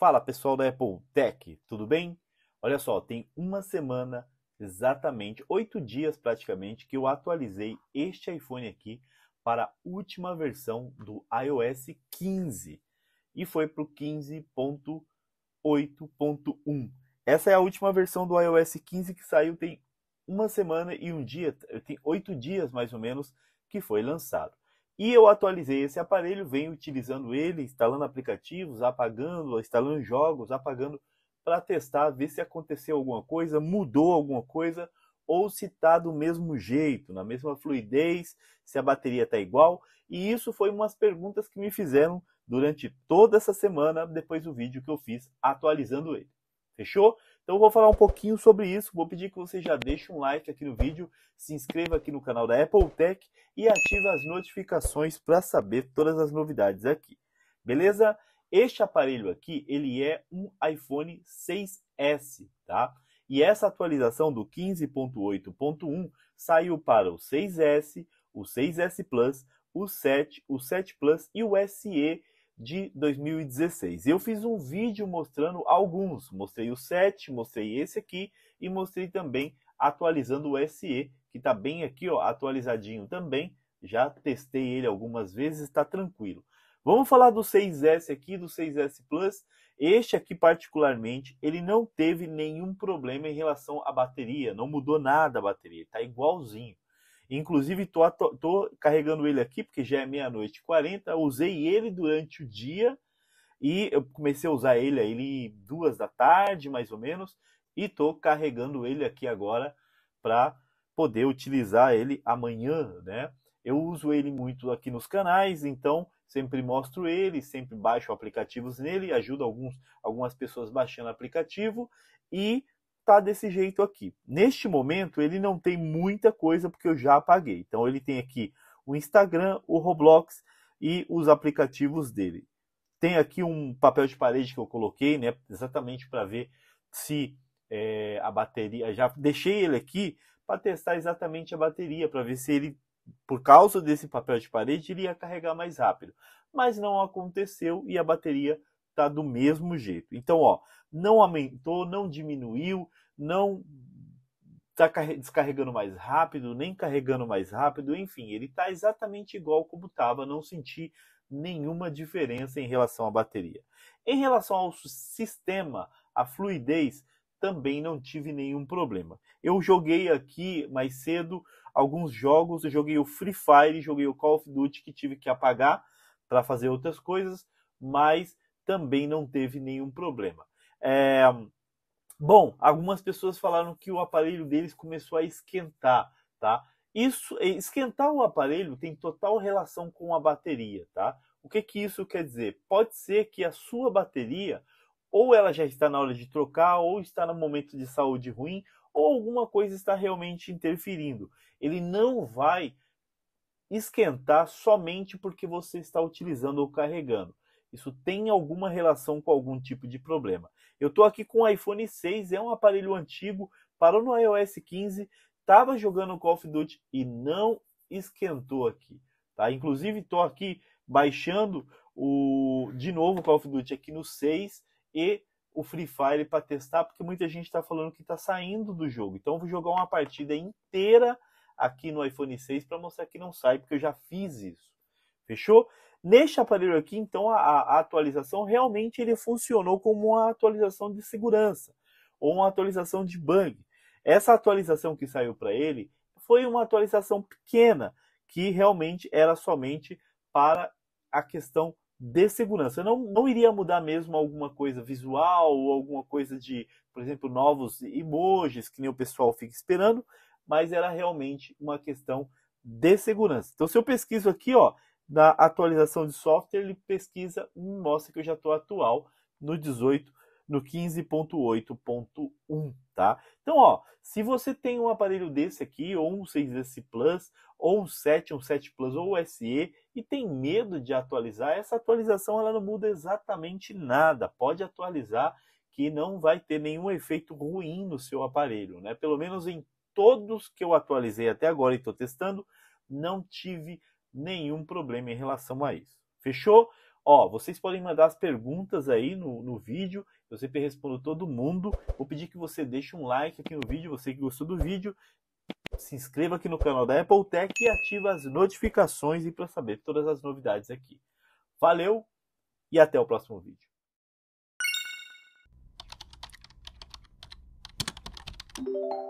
Fala pessoal da Apple Tech, tudo bem? Olha só, tem uma semana, exatamente, oito dias praticamente, que eu atualizei este iPhone aqui para a última versão do iOS 15 e foi para o 15.8.1. Essa é a última versão do iOS 15 que saiu tem uma semana e um dia, tem oito dias mais ou menos que foi lançado. E eu atualizei esse aparelho, venho utilizando ele, instalando aplicativos, apagando, instalando jogos, apagando para testar, ver se aconteceu alguma coisa, mudou alguma coisa ou se está do mesmo jeito, na mesma fluidez, se a bateria está igual. E isso foi umas perguntas que me fizeram durante toda essa semana, depois do vídeo que eu fiz atualizando ele. Fechou? Então eu vou falar um pouquinho sobre isso, vou pedir que você já deixe um like aqui no vídeo, se inscreva aqui no canal da Apple Tech e ative as notificações para saber todas as novidades aqui. Beleza? Este aparelho aqui, ele é um iPhone 6S, tá? E essa atualização do 15.8.1 saiu para o 6S, o 6S Plus, o 7, o 7 Plus e o SE de 2016. Eu fiz um vídeo mostrando alguns, mostrei o 7, mostrei esse aqui e mostrei também atualizando o SE, que está bem aqui, ó, atualizadinho também. Já testei ele algumas vezes, está tranquilo. Vamos falar do 6S aqui, do 6S Plus. Este aqui particularmente, ele não teve nenhum problema em relação à bateria, não mudou nada a bateria, está igualzinho. Inclusive, tô, tô carregando ele aqui, porque já é meia-noite e 40. Usei ele durante o dia e eu comecei a usar ele aí duas da tarde, mais ou menos. E tô carregando ele aqui agora para poder utilizar ele amanhã, né? Eu uso ele muito aqui nos canais, então sempre mostro ele, sempre baixo aplicativos nele, ajuda alguns, algumas pessoas baixando aplicativo e Tá desse jeito aqui. Neste momento, ele não tem muita coisa porque eu já apaguei. Então, ele tem aqui o Instagram, o Roblox e os aplicativos dele. Tem aqui um papel de parede que eu coloquei, né, exatamente para ver se é, a bateria. Já deixei ele aqui para testar exatamente a bateria, para ver se ele, por causa desse papel de parede, iria carregar mais rápido. Mas não aconteceu e a bateria está do mesmo jeito. Então, ó, não aumentou, não diminuiu, não está descarregando mais rápido, nem carregando mais rápido, enfim, ele está exatamente igual como estava, não senti nenhuma diferença em relação à bateria. Em relação ao sistema, a fluidez, também não tive nenhum problema. Eu joguei aqui mais cedo alguns jogos, eu joguei o Free Fire, joguei o Call of Duty que tive que apagar para fazer outras coisas, mas também não teve nenhum problema. É, Bom, algumas pessoas falaram que o aparelho deles começou a esquentar, tá? Isso, eh, esquentar o aparelho tem total relação com a bateria, tá? O que que isso quer dizer? Pode ser que a sua bateria ou ela já está na hora de trocar, ou está no momento de saúde ruim, ou alguma coisa está realmente interferindo. Ele não vai esquentar somente porque você está utilizando ou carregando. Isso tem alguma relação com algum tipo de problema. Eu estou aqui com o iPhone 6, é um aparelho antigo, parou no iOS 15, estava jogando Call of Duty e não esquentou aqui. Tá? Inclusive estou aqui baixando o de novo o Call of Duty aqui no 6 e o Free Fire para testar, porque muita gente está falando que está saindo do jogo. Então vou jogar uma partida inteira aqui no iPhone 6 para mostrar que não sai, porque eu já fiz isso. Fechou? Neste aparelho aqui, então, a, a, atualização realmente ele funcionou como uma atualização de segurança ou uma atualização de bug. Essa atualização que saiu para ele foi uma atualização pequena que realmente era somente para a questão de segurança. Não, não iria mudar mesmo alguma coisa visual ou alguma coisa de, por exemplo, novos emojis que nem o pessoal fica esperando, mas era realmente uma questão de segurança. Então, se eu pesquiso aqui, ó, na atualização de software, ele pesquisa e mostra que eu já estou atual no 18, no 15.8.1, tá? Então, ó, se você tem um aparelho desse aqui, ou um 6S Plus, ou um 7, um 7 Plus, ou um SE, e tem medo de atualizar, essa atualização ela não muda exatamente nada. Pode atualizar que não vai ter nenhum efeito ruim no seu aparelho, né? Pelo menos em todos que eu atualizei até agora e estou testando, não tive nenhum problema em relação a isso. Fechou? Ó, vocês podem mandar as perguntas aí no, no vídeo, eu sempre respondo todo mundo. Vou pedir que você deixe um like aqui no vídeo, você que gostou do vídeo. Se inscreva aqui no canal da Apple Tech e ative as notificações para saber todas as novidades aqui. Valeu e até o próximo vídeo. Thank you.